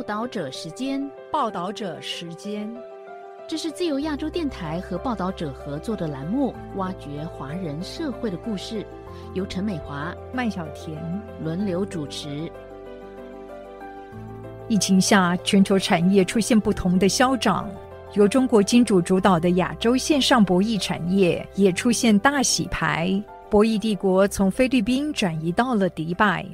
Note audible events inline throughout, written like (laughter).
报道者时间，报道者时间，这是自由亚洲电台和报道者合作的栏目，挖掘华人社会的故事，由陈美华、麦小田轮流主持。疫情下，全球产业出现不同的消长，由中国金主主导的亚洲线上博弈产业也出现大洗牌，博弈帝国从菲律宾转移到了迪拜。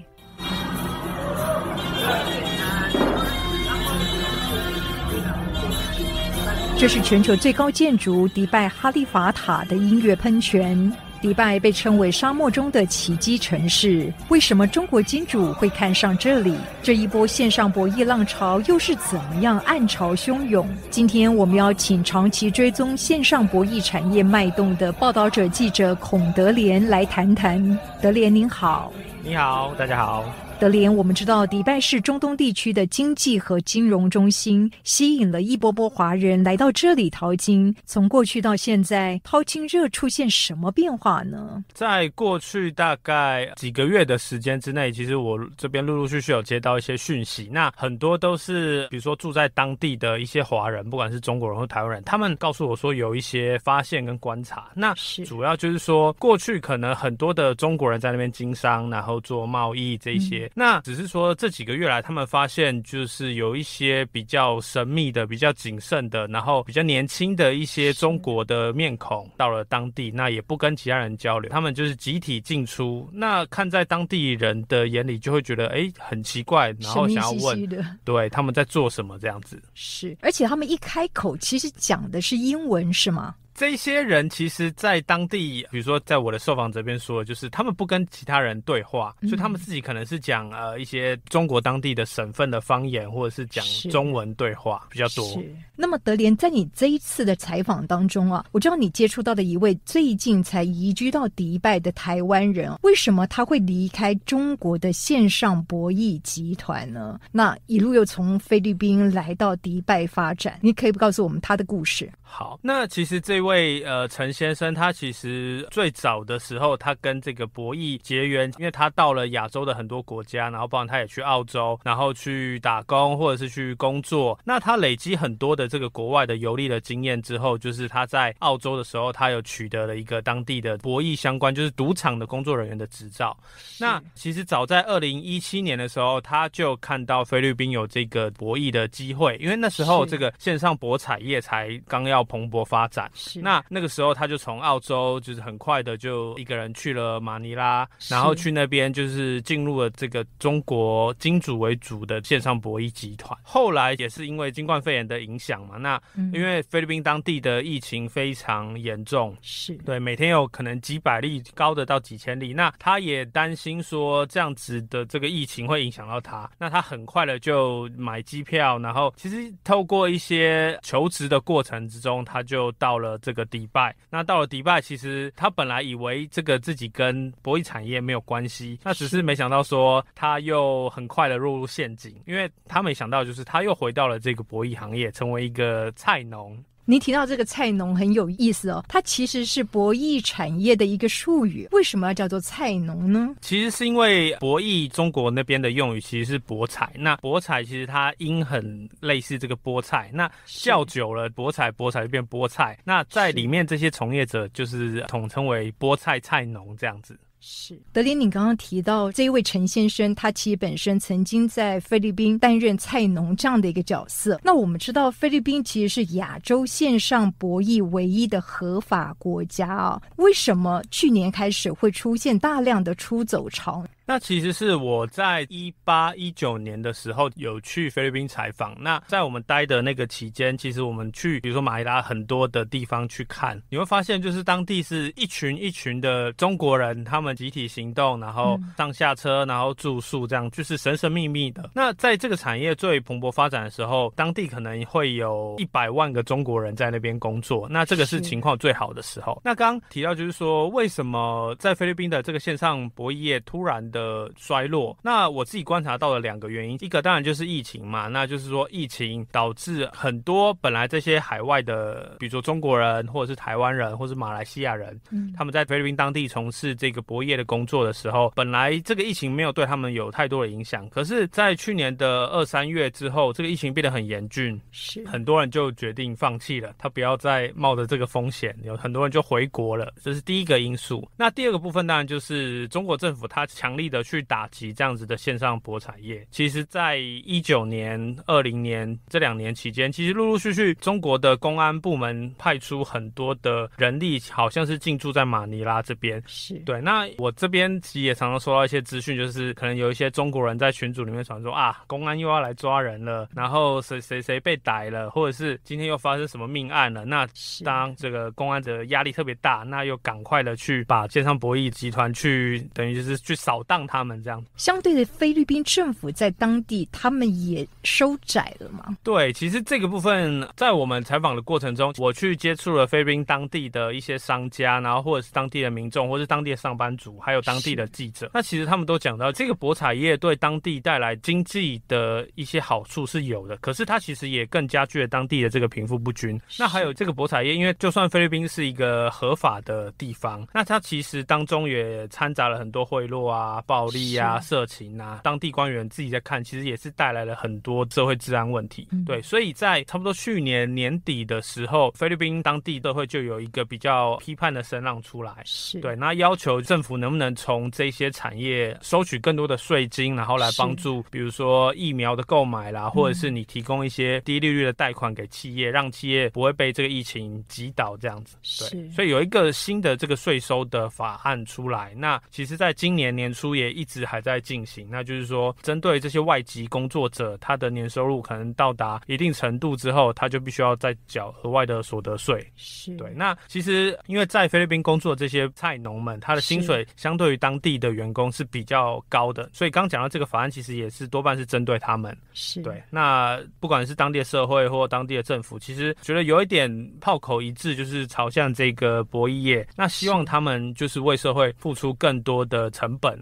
这是全球最高建筑迪拜哈利法塔的音乐喷泉。迪拜被称为沙漠中的奇迹城市。为什么中国金主会看上这里？这一波线上博弈浪潮又是怎么样暗潮汹涌？今天我们要请长期追踪线上博弈产业脉动的报道者记者孔德连来谈谈。德连您好，你好，大家好。泽连，我们知道迪拜是中东地区的经济和金融中心，吸引了一波波华人来到这里淘金。从过去到现在，淘金热出现什么变化呢？在过去大概几个月的时间之内，其实我这边陆陆续续有接到一些讯息，那很多都是比如说住在当地的一些华人，不管是中国人或台湾人，他们告诉我说有一些发现跟观察。那主要就是说，过去可能很多的中国人在那边经商，然后做贸易这些。那只是说，这几个月来，他们发现就是有一些比较神秘的、比较谨慎的，然后比较年轻的一些中国的面孔到了当地，那也不跟其他人交流，他们就是集体进出。那看在当地人的眼里，就会觉得哎，很奇怪，然后想要问的，(laughs) 对，他们在做什么这样子。是，而且他们一开口，其实讲的是英文，是吗？这些人其实，在当地，比如说在我的受访这边说，就是他们不跟其他人对话，所以他们自己可能是讲呃一些中国当地的省份的方言，或者是讲中文对话比较多。是。那么德连，在你这一次的采访当中啊，我知道你接触到的一位最近才移居到迪拜的台湾人，为什么他会离开中国的线上博弈集团呢？那一路又从菲律宾来到迪拜发展，你可以不告诉我们他的故事？好，那其实这。因为呃，陈先生他其实最早的时候，他跟这个博弈结缘，因为他到了亚洲的很多国家，然后包括他也去澳洲，然后去打工或者是去工作。那他累积很多的这个国外的游历的经验之后，就是他在澳洲的时候，他有取得了一个当地的博弈相关，就是赌场的工作人员的执照。那其实早在二零一七年的时候，他就看到菲律宾有这个博弈的机会，因为那时候这个线上博彩业才刚要蓬勃发展。那那个时候，他就从澳洲就是很快的就一个人去了马尼拉，然后去那边就是进入了这个中国金主为主的线上博弈集团。后来也是因为新冠肺炎的影响嘛，那因为菲律宾当地的疫情非常严重，是对，每天有可能几百例，高的到几千例。那他也担心说这样子的这个疫情会影响到他，那他很快的就买机票，然后其实透过一些求职的过程之中，他就到了。这个迪拜，那到了迪拜，其实他本来以为这个自己跟博弈产业没有关系，那只是没想到说他又很快的落入陷阱，因为他没想到就是他又回到了这个博弈行业，成为一个菜农。您提到这个“菜农”很有意思哦，它其实是博弈产业的一个术语。为什么要叫做“菜农”呢？其实是因为博弈中国那边的用语其实是“博彩”，那“博彩”其实它音很类似这个“菠菜”，那叫久了“博彩”，“博彩”就变“菠菜”。那在里面这些从业者就是统称为“菠菜菜农”这样子。是，德林，你刚刚提到这一位陈先生，他其实本身曾经在菲律宾担任菜农这样的一个角色。那我们知道，菲律宾其实是亚洲线上博弈唯一的合法国家啊，为什么去年开始会出现大量的出走潮？那其实是我在一八一九年的时候有去菲律宾采访。那在我们待的那个期间，其实我们去比如说马尼拉很多的地方去看，你会发现就是当地是一群一群的中国人，他们集体行动，然后上下车，然后住宿，这样就是神神秘秘的。那在这个产业最蓬勃发展的时候，当地可能会有一百万个中国人在那边工作。那这个是情况最好的时候。那刚刚提到就是说，为什么在菲律宾的这个线上博弈业突然？的衰落，那我自己观察到了两个原因，一个当然就是疫情嘛，那就是说疫情导致很多本来这些海外的，比如说中国人或者是台湾人或者是马来西亚人，他们在菲律宾当地从事这个博业的工作的时候，本来这个疫情没有对他们有太多的影响，可是，在去年的二三月之后，这个疫情变得很严峻，是很多人就决定放弃了，他不要再冒着这个风险，有很多人就回国了，这是第一个因素。那第二个部分当然就是中国政府他强力。记得去打击这样子的线上博彩业。其实，在一九年、二零年这两年期间，其实陆陆续续，中国的公安部门派出很多的人力，好像是进驻在马尼拉这边。是对。那我这边其实也常常收到一些资讯，就是可能有一些中国人在群组里面传说啊，公安又要来抓人了，然后谁谁谁被逮了，或者是今天又发生什么命案了。那当这个公安的压力特别大，那又赶快的去把线上博弈集团去，等于就是去扫荡。让他们这样相对的，菲律宾政府在当地，他们也收窄了吗？对，其实这个部分在我们采访的过程中，我去接触了菲律宾当地的一些商家，然后或者是当地的民众，或是当地的上班族，还有当地的记者。那其实他们都讲到，这个博彩业对当地带来经济的一些好处是有的，可是它其实也更加剧了当地的这个贫富不均。那还有这个博彩业，因为就算菲律宾是一个合法的地方，那它其实当中也掺杂了很多贿赂啊。暴力啊，色情啊，当地官员自己在看，其实也是带来了很多社会治安问题。对，所以在差不多去年年底的时候，菲律宾当地都会就有一个比较批判的声浪出来，是对，那要求政府能不能从这些产业收取更多的税金，然后来帮助，比如说疫苗的购买啦，或者是你提供一些低利率的贷款给企业，让企业不会被这个疫情击倒这样子。对，所以有一个新的这个税收的法案出来，那其实在今年年初。也一直还在进行，那就是说，针对这些外籍工作者，他的年收入可能到达一定程度之后，他就必须要再缴额外的所得税。是对。那其实，因为在菲律宾工作的这些菜农们，他的薪水相对于当地的员工是比较高的，所以刚讲到这个法案，其实也是多半是针对他们。是对。那不管是当地的社会或当地的政府，其实觉得有一点炮口一致，就是朝向这个博弈业，那希望他们就是为社会付出更多的成本。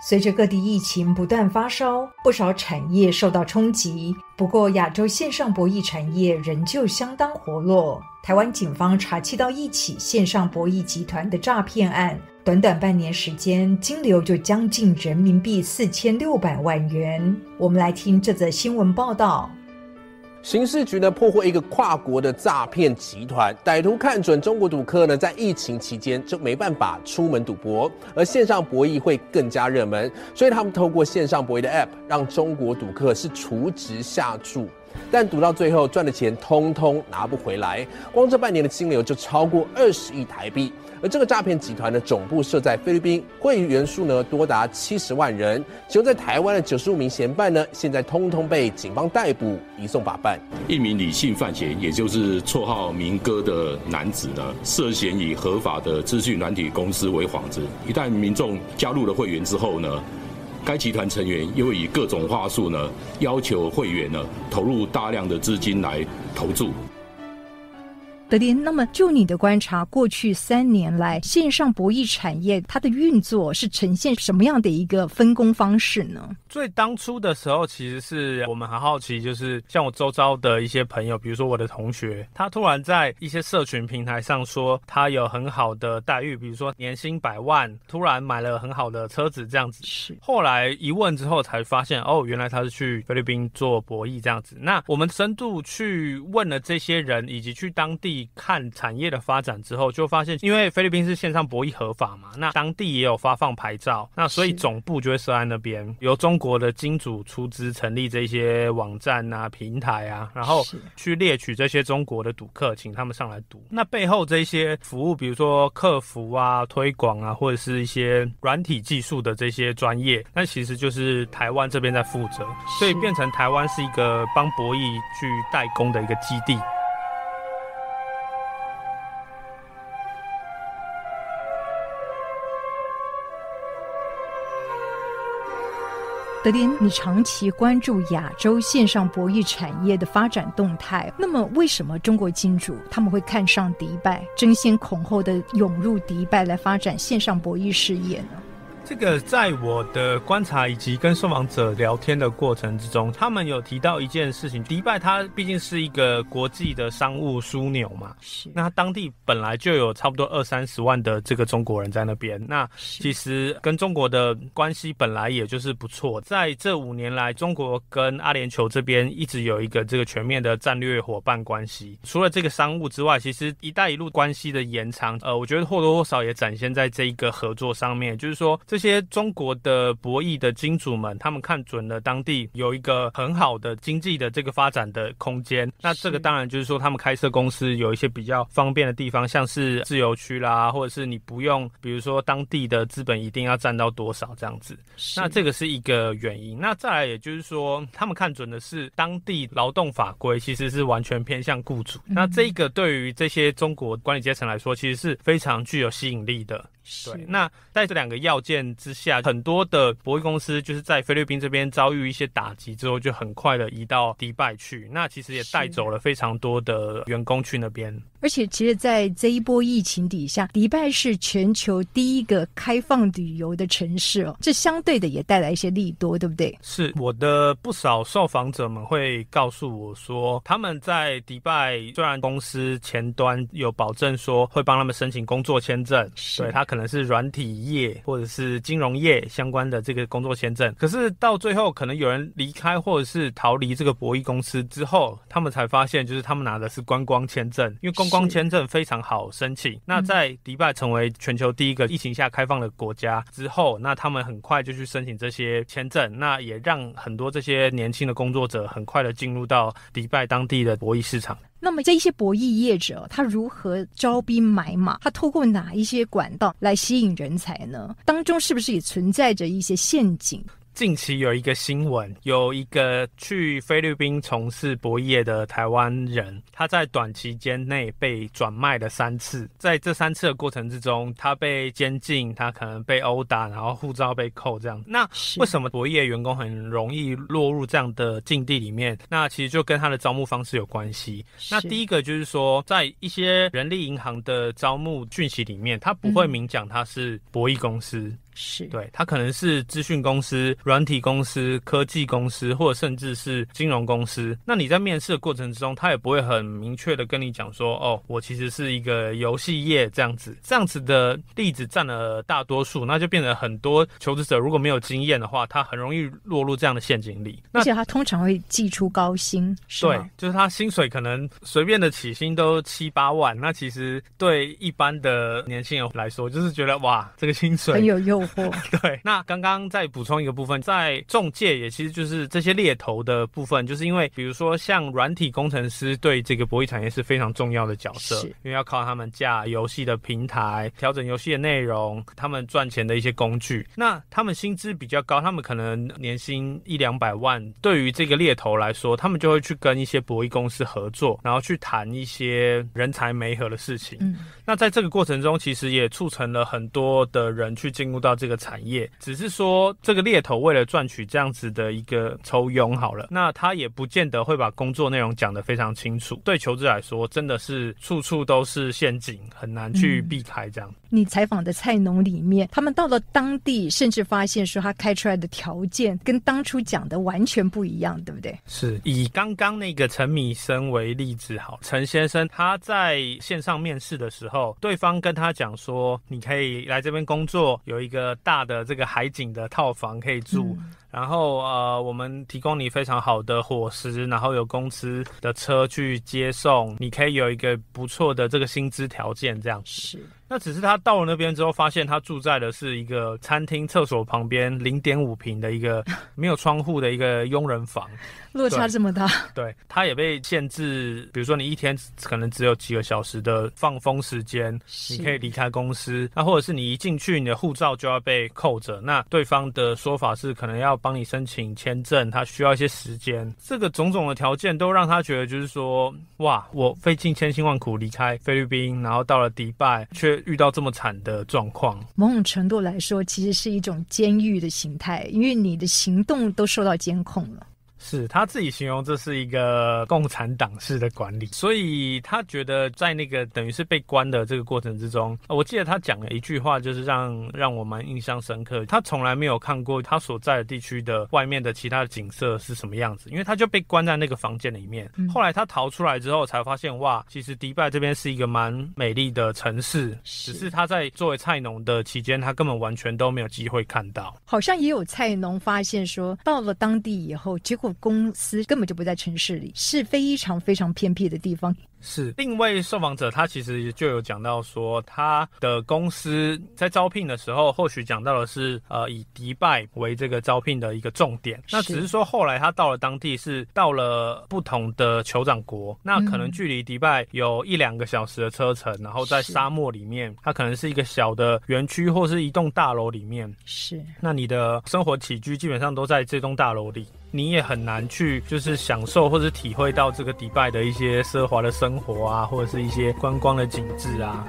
随着各地疫情不断发烧，不少产业受到冲击。不过，亚洲线上博弈产业仍旧相当活络。台湾警方查缉到一起线上博弈集团的诈骗案，短短半年时间，金流就将近人民币四千六百万元。我们来听这则新闻报道。刑事局呢破获一个跨国的诈骗集团，歹徒看准中国赌客呢在疫情期间就没办法出门赌博，而线上博弈会更加热门，所以他们透过线上博弈的 app 让中国赌客是除职下注。但赌到最后赚的钱通通拿不回来，光这半年的清流就超过二十亿台币，而这个诈骗集团的总部设在菲律宾，会员数呢多达七十万人，其中在台湾的九十五名嫌犯呢，现在通通被警方逮捕移送法办。一名李姓犯嫌，也就是绰号明哥的男子呢，涉嫌以合法的资讯软体公司为幌子，一旦民众加入了会员之后呢。该集团成员又以各种话术呢，要求会员呢投入大量的资金来投注。德林，那么就你的观察，过去三年来线上博弈产业它的运作是呈现什么样的一个分工方式呢？最当初的时候，其实是我们很好奇，就是像我周遭的一些朋友，比如说我的同学，他突然在一些社群平台上说他有很好的待遇，比如说年薪百万，突然买了很好的车子这样子。是。后来一问之后才发现，哦，原来他是去菲律宾做博弈这样子。那我们深度去问了这些人，以及去当地。看产业的发展之后，就发现，因为菲律宾是线上博弈合法嘛，那当地也有发放牌照，那所以总部就会设在那边。由中国的金主出资成立这些网站啊、平台啊，然后去猎取这些中国的赌客，请他们上来赌。那背后这些服务，比如说客服啊、推广啊，或者是一些软体技术的这些专业，那其实就是台湾这边在负责，所以变成台湾是一个帮博弈去代工的一个基地。昨林，你长期关注亚洲线上博弈产业的发展动态。那么，为什么中国金主他们会看上迪拜，争先恐后的涌入迪拜来发展线上博弈事业呢？这个在我的观察以及跟受访者聊天的过程之中，他们有提到一件事情：迪拜它毕竟是一个国际的商务枢纽嘛，是那当地本来就有差不多二三十万的这个中国人在那边。那其实跟中国的关系本来也就是不错。在这五年来，中国跟阿联酋这边一直有一个这个全面的战略伙伴关系。除了这个商务之外，其实“一带一路”关系的延长，呃，我觉得或多或少也展现在这一个合作上面，就是说这。这些中国的博弈的金主们，他们看准了当地有一个很好的经济的这个发展的空间。那这个当然就是说，他们开设公司有一些比较方便的地方，像是自由区啦，或者是你不用，比如说当地的资本一定要占到多少这样子。那这个是一个原因。那再来，也就是说，他们看准的是当地劳动法规其实是完全偏向雇主。那这个对于这些中国管理阶层来说，其实是非常具有吸引力的。对，那在这两个要件之下，很多的博弈公司就是在菲律宾这边遭遇一些打击之后，就很快的移到迪拜去。那其实也带走了非常多的员工去那边。而且，其实，在这一波疫情底下，迪拜是全球第一个开放旅游的城市哦，这相对的也带来一些利多，对不对？是我的不少受访者们会告诉我说，他们在迪拜虽然公司前端有保证说会帮他们申请工作签证，对他可能。可能是软体业或者是金融业相关的这个工作签证，可是到最后可能有人离开或者是逃离这个博弈公司之后，他们才发现就是他们拿的是观光签证，因为观光签证非常好申请。那在迪拜成为全球第一个疫情下开放的国家之后，那他们很快就去申请这些签证，那也让很多这些年轻的工作者很快的进入到迪拜当地的博弈市场。那么，这一些博弈业者，他如何招兵买马？他通过哪一些管道来吸引人才呢？当中是不是也存在着一些陷阱？近期有一个新闻，有一个去菲律宾从事博弈的台湾人，他在短期间内被转卖了三次，在这三次的过程之中，他被监禁，他可能被殴打，然后护照被扣这样。那为什么博弈员工很容易落入这样的境地里面？那其实就跟他的招募方式有关系。那第一个就是说，在一些人力银行的招募讯息里面，他不会明讲他是博弈公司。是，对他可能是资讯公司、软体公司、科技公司，或者甚至是金融公司。那你在面试的过程之中，他也不会很明确的跟你讲说，哦，我其实是一个游戏业这样子。这样子的例子占了大多数，那就变得很多求职者如果没有经验的话，他很容易落入这样的陷阱里。而且他通常会寄出高薪，对，就是他薪水可能随便的起薪都七八万。那其实对一般的年轻人来说，就是觉得哇，这个薪水很有用。(laughs) 对，(laughs) 那刚刚再补充一个部分，在中介也其实就是这些猎头的部分，就是因为比如说像软体工程师对这个博弈产业是非常重要的角色，因为要靠他们架游戏的平台、调整游戏的内容、他们赚钱的一些工具。那他们薪资比较高，他们可能年薪一两百万，对于这个猎头来说，他们就会去跟一些博弈公司合作，然后去谈一些人才媒合的事情。嗯，那在这个过程中，其实也促成了很多的人去进入到。这个产业只是说，这个猎头为了赚取这样子的一个抽佣，好了，那他也不见得会把工作内容讲得非常清楚。对求职来说，真的是处处都是陷阱，很难去避开。这样，你采访的菜农里面，他们到了当地，甚至发现说他开出来的条件跟当初讲的完全不一样，对不对？是以刚刚那个陈米生为例子，好，陈先生他在线上面试的时候，对方跟他讲说，你可以来这边工作，有一个。大的这个海景的套房可以住。然后呃，我们提供你非常好的伙食，然后有公司的车去接送，你可以有一个不错的这个薪资条件这样。是。那只是他到了那边之后，发现他住在的是一个餐厅厕所旁边零点五平的一个 (laughs) 没有窗户的一个佣人房，落差这么大。对，他也被限制，比如说你一天可能只有几个小时的放风时间，你可以离开公司，那或者是你一进去你的护照就要被扣着。那对方的说法是可能要。帮你申请签证，他需要一些时间。这个种种的条件都让他觉得，就是说，哇，我费尽千辛万苦离开菲律宾，然后到了迪拜，却遇到这么惨的状况。某种程度来说，其实是一种监狱的形态，因为你的行动都受到监控了。是他自己形容这是一个共产党式的管理，所以他觉得在那个等于是被关的这个过程之中，我记得他讲了一句话，就是让让我蛮印象深刻。他从来没有看过他所在的地区的外面的其他的景色是什么样子，因为他就被关在那个房间里面。后来他逃出来之后，才发现哇，其实迪拜这边是一个蛮美丽的城市，只是他在作为菜农的期间，他根本完全都没有机会看到。好像也有菜农发现说，到了当地以后，结果。公司根本就不在城市里，是非常非常偏僻的地方。是另一位受访者，他其实就有讲到说，他的公司在招聘的时候，或许讲到的是呃以迪拜为这个招聘的一个重点。那只是说后来他到了当地，是到了不同的酋长国，那可能距离迪拜有一两个小时的车程，然后在沙漠里面，它可能是一个小的园区或是一栋大楼里面。是，那你的生活起居基本上都在这栋大楼里。你也很难去，就是享受或者体会到这个迪拜的一些奢华的生活啊，或者是一些观光的景致啊。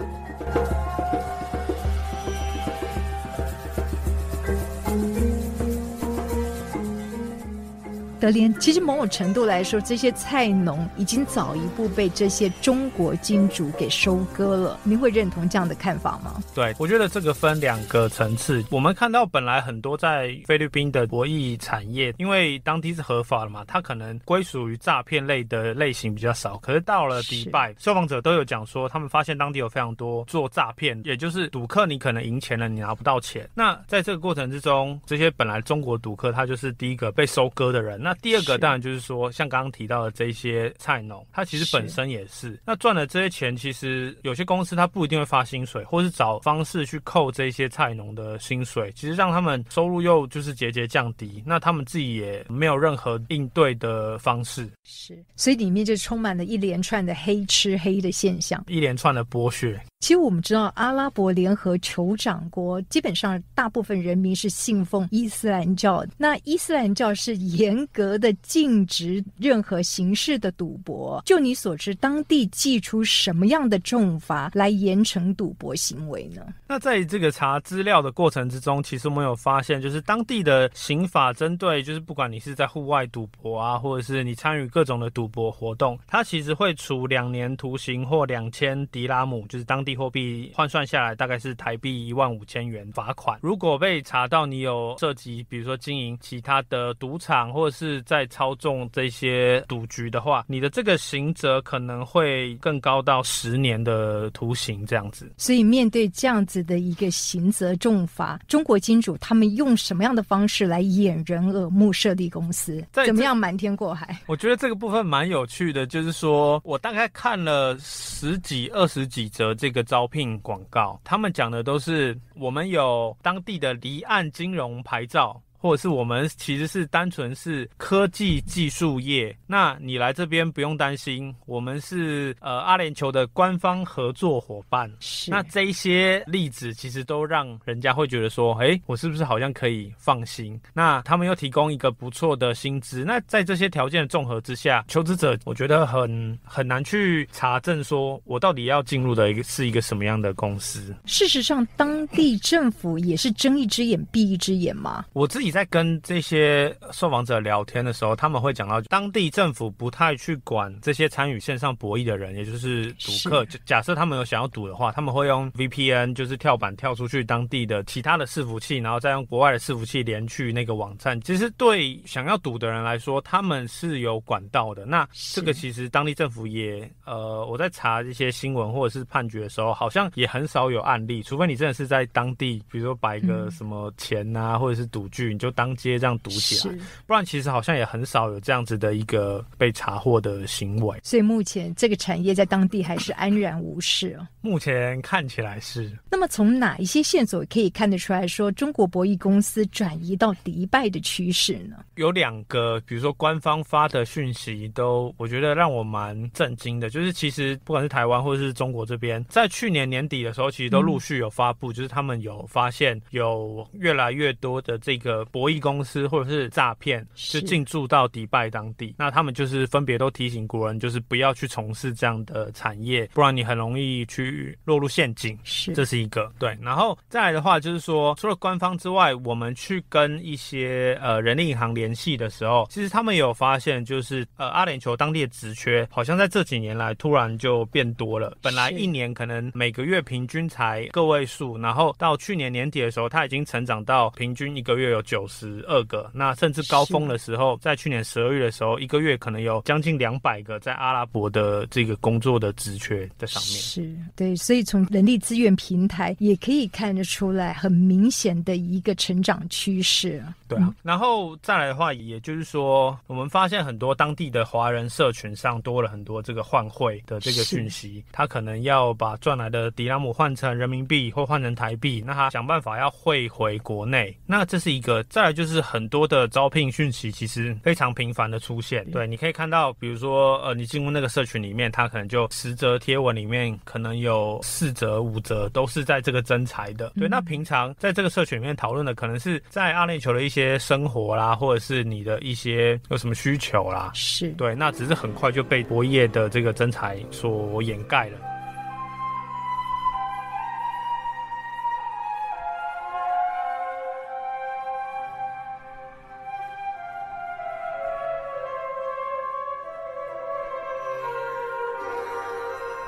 其实某种程度来说，这些菜农已经早一步被这些中国金主给收割了。您会认同这样的看法吗？对我觉得这个分两个层次。我们看到本来很多在菲律宾的博弈产业，因为当地是合法的嘛，它可能归属于诈骗类的类型比较少。可是到了迪拜，受访者都有讲说，他们发现当地有非常多做诈骗，也就是赌客，你可能赢钱了，你拿不到钱。那在这个过程之中，这些本来中国赌客，他就是第一个被收割的人。那第二个当然就是说，像刚刚提到的这些菜农，他其实本身也是那赚了这些钱，其实有些公司他不一定会发薪水，或是找方式去扣这些菜农的薪水，其实让他们收入又就是节节降低，那他们自己也没有任何应对的方式。是，所以里面就充满了一连串的黑吃黑的现象，一连串的剥削。其实我们知道，阿拉伯联合酋长国基本上大部分人民是信奉伊斯兰教。那伊斯兰教是严格的禁止任何形式的赌博。就你所知，当地祭出什么样的重罚来严惩赌博行为呢？那在这个查资料的过程之中，其实我们有发现，就是当地的刑法针对就是不管你是在户外赌博啊，或者是你参与各种的赌博活动，它其实会处两年徒刑或两千迪拉姆，就是当地。货币换算下来大概是台币一万五千元罚款。如果被查到你有涉及，比如说经营其他的赌场，或者是在操纵这些赌局的话，你的这个刑责可能会更高到十年的徒刑这样子。所以面对这样子的一个刑责重罚，中国金主他们用什么样的方式来掩人耳目设立公司？怎么样瞒天过海？我觉得这个部分蛮有趣的，就是说我大概看了十几、二十几则这个。招聘广告，他们讲的都是我们有当地的离岸金融牌照。或者是我们其实是单纯是科技技术业，那你来这边不用担心，我们是呃阿联酋的官方合作伙伴。那这些例子其实都让人家会觉得说，诶，我是不是好像可以放心？那他们又提供一个不错的薪资，那在这些条件的综合之下，求职者我觉得很很难去查证，说我到底要进入的一个是一个什么样的公司？事实上，当地政府也是睁一只眼闭一只眼嘛。我自己。你在跟这些受访者聊天的时候，他们会讲到当地政府不太去管这些参与线上博弈的人，也就是赌客。就假设他们有想要赌的话，他们会用 VPN，就是跳板跳出去当地的其他的伺服器，然后再用国外的伺服器连去那个网站。其实对想要赌的人来说，他们是有管道的。那这个其实当地政府也呃，我在查这些新闻或者是判决的时候，好像也很少有案例，除非你真的是在当地，比如说摆一个什么钱啊，或者是赌具。就当街这样堵起来，不然其实好像也很少有这样子的一个被查获的行为。所以目前这个产业在当地还是安然无事哦。目前看起来是。那么从哪一些线索可以看得出来说，中国博弈公司转移到迪拜的趋势呢？有两个，比如说官方发的讯息都，我觉得让我蛮震惊的，就是其实不管是台湾或者是中国这边，在去年年底的时候，其实都陆续有发布，就是他们有发现有越来越多的这个。博弈公司或者是诈骗就进驻到迪拜当地，那他们就是分别都提醒国人，就是不要去从事这样的产业，不然你很容易去落入陷阱。是，这是一个对。然后再来的话，就是说，除了官方之外，我们去跟一些呃人力银行联系的时候，其实他们也有发现，就是呃阿联酋当地的职缺好像在这几年来突然就变多了。本来一年可能每个月平均才个位数，然后到去年年底的时候，它已经成长到平均一个月有九。九十二个，那甚至高峰的时候，在去年十二月的时候，一个月可能有将近两百个在阿拉伯的这个工作的职缺在上面。是对，所以从人力资源平台也可以看得出来，很明显的一个成长趋势。对啊，然后再来的话，也就是说，我们发现很多当地的华人社群上多了很多这个换汇的这个讯息，他可能要把赚来的迪拉姆换成人民币或换成台币，那他想办法要汇回国内，那这是一个。再来就是很多的招聘讯息，其实非常频繁的出现。对，你可以看到，比如说，呃，你进入那个社群里面，它可能就十则贴文里面可能有四折、五折，都是在这个增材的。对，那平常在这个社群里面讨论的，可能是在阿联酋的一些生活啦，或者是你的一些有什么需求啦。是。对，那只是很快就被博业的这个增材所掩盖了。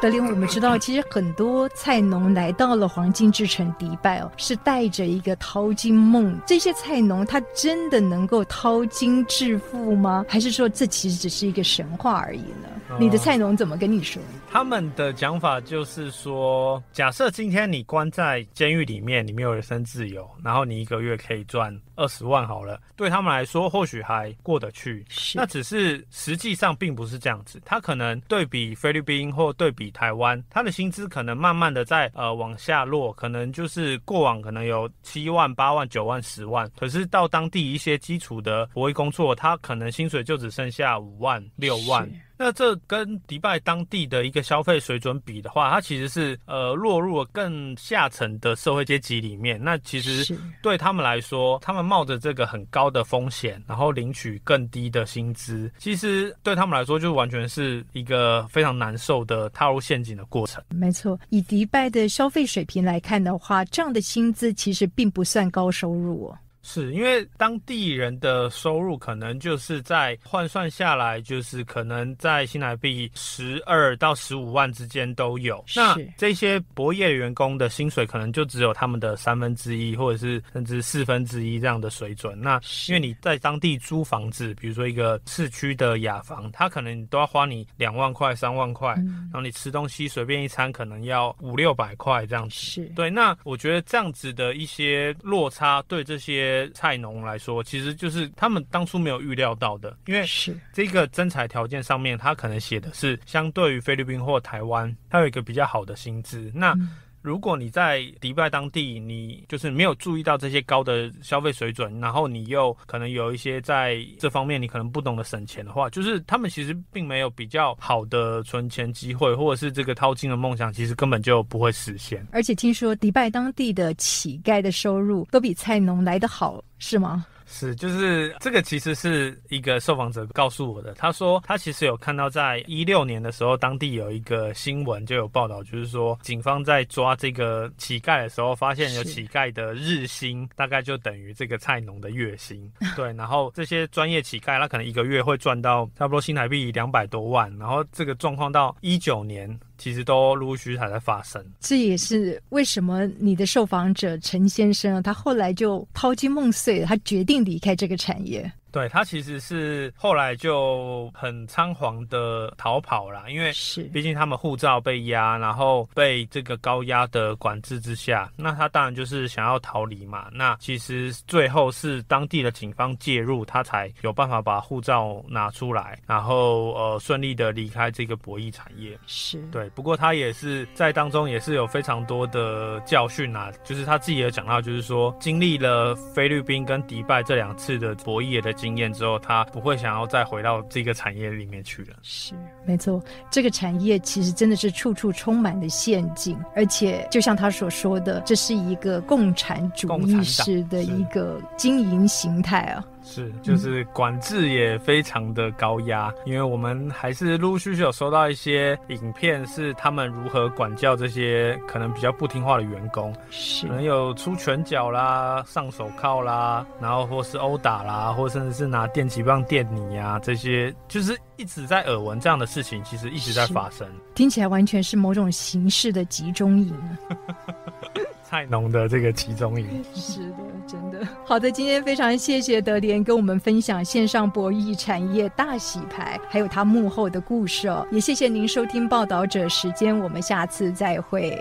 德林，我们知道，(laughs) 其实很多菜农来到了黄金之城迪拜哦，是带着一个淘金梦。这些菜农他真的能够淘金致富吗？还是说这其实只是一个神话而已呢？你的菜农怎么跟你说？他们的讲法就是说，假设今天你关在监狱里面，你没有人身自由，然后你一个月可以赚二十万，好了，对他们来说或许还过得去。那只是实际上并不是这样子，他可能对比菲律宾或对比。台湾，他的薪资可能慢慢的在呃往下落，可能就是过往可能有七万、八万、九万、十万，可是到当地一些基础的国卫工作，他可能薪水就只剩下五万、六万。那这跟迪拜当地的一个消费水准比的话，它其实是呃落入了更下层的社会阶级里面。那其实对他们来说，他们冒着这个很高的风险，然后领取更低的薪资，其实对他们来说就完全是一个非常难受的踏入陷阱的过程。没错，以迪拜的消费水平来看的话，这样的薪资其实并不算高收入。哦。是因为当地人的收入可能就是在换算下来，就是可能在新台币十二到十五万之间都有。那这些博业员工的薪水可能就只有他们的三分之一或者是甚至四分之一这样的水准。那因为你在当地租房子，比如说一个市区的雅房，他可能都要花你两万块、三万块，然后你吃东西随便一餐可能要五六百块这样子。对，那我觉得这样子的一些落差对这些。菜农来说，其实就是他们当初没有预料到的，因为是这个征才条件上面，他可能写的是相对于菲律宾或台湾，他有一个比较好的薪资。那如果你在迪拜当地，你就是没有注意到这些高的消费水准，然后你又可能有一些在这方面你可能不懂得省钱的话，就是他们其实并没有比较好的存钱机会，或者是这个掏金的梦想，其实根本就不会实现。而且听说迪拜当地的乞丐的收入都比菜农来得好，是吗？是，就是这个其实是一个受访者告诉我的。他说他其实有看到，在一六年的时候，当地有一个新闻就有报道，就是说警方在抓这个乞丐的时候，发现有乞丐的日薪大概就等于这个菜农的月薪。对，然后这些专业乞丐，他可能一个月会赚到差不多新台币两百多万。然后这个状况到一九年。其实都陆续还在发生，这也是为什么你的受访者陈先生他后来就抛金梦碎，他决定离开这个产业。对他其实是后来就很仓皇的逃跑了，因为是毕竟他们护照被压，然后被这个高压的管制之下，那他当然就是想要逃离嘛。那其实最后是当地的警方介入，他才有办法把护照拿出来，然后呃顺利的离开这个博弈产业。是对，不过他也是在当中也是有非常多的教训啊，就是他自己也讲到，就是说经历了菲律宾跟迪拜这两次的博弈的。经验之后，他不会想要再回到这个产业里面去了。是，没错，这个产业其实真的是处处充满了陷阱，而且就像他所说的，这是一个共产主义式的一个经营形态啊。是，就是管制也非常的高压，因为我们还是陆陆续续有收到一些影片，是他们如何管教这些可能比较不听话的员工，可能有出拳脚啦，上手铐啦，然后或是殴打啦，或甚至是拿电击棒电你啊，这些就是一直在耳闻这样的事情，其实一直在发生，听起来完全是某种形式的集中营，菜 (laughs) 农的这个集中营，是的。真的，好的，今天非常谢谢德莲跟我们分享线上博弈产业大洗牌，还有他幕后的故事哦，也谢谢您收听《报道者》时间，我们下次再会。